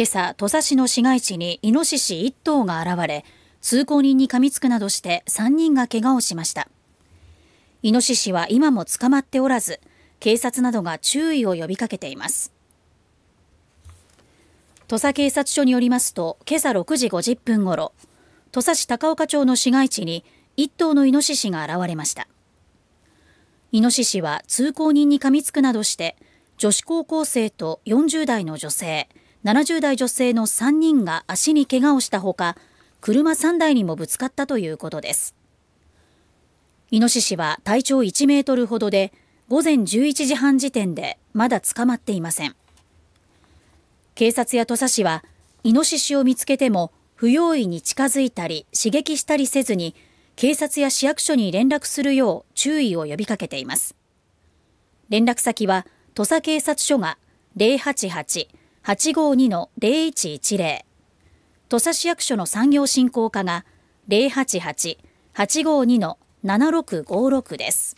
今朝、土佐市の市街地にイノシシ1頭が現れ、通行人に噛みつくなどして3人が怪我をしました。イノシシは今も捕まっておらず、警察などが注意を呼びかけています。土佐警察署によりますと、今朝6時50分ごろ、土佐市高岡町の市街地に1頭のイノシシが現れました。イノシシは通行人に噛みつくなどして、女子高校生と40代の女性、70代女性の3人が足に怪我をしたほか車3台にもぶつかったということですイノシシは体長1メートルほどで午前11時半時点でまだ捕まっていません警察や土佐市はイノシシを見つけても不用意に近づいたり刺激したりせずに警察や市役所に連絡するよう注意を呼びかけています連絡先は土佐警察署が088土佐市役所の産業振興課が088-852-7656です。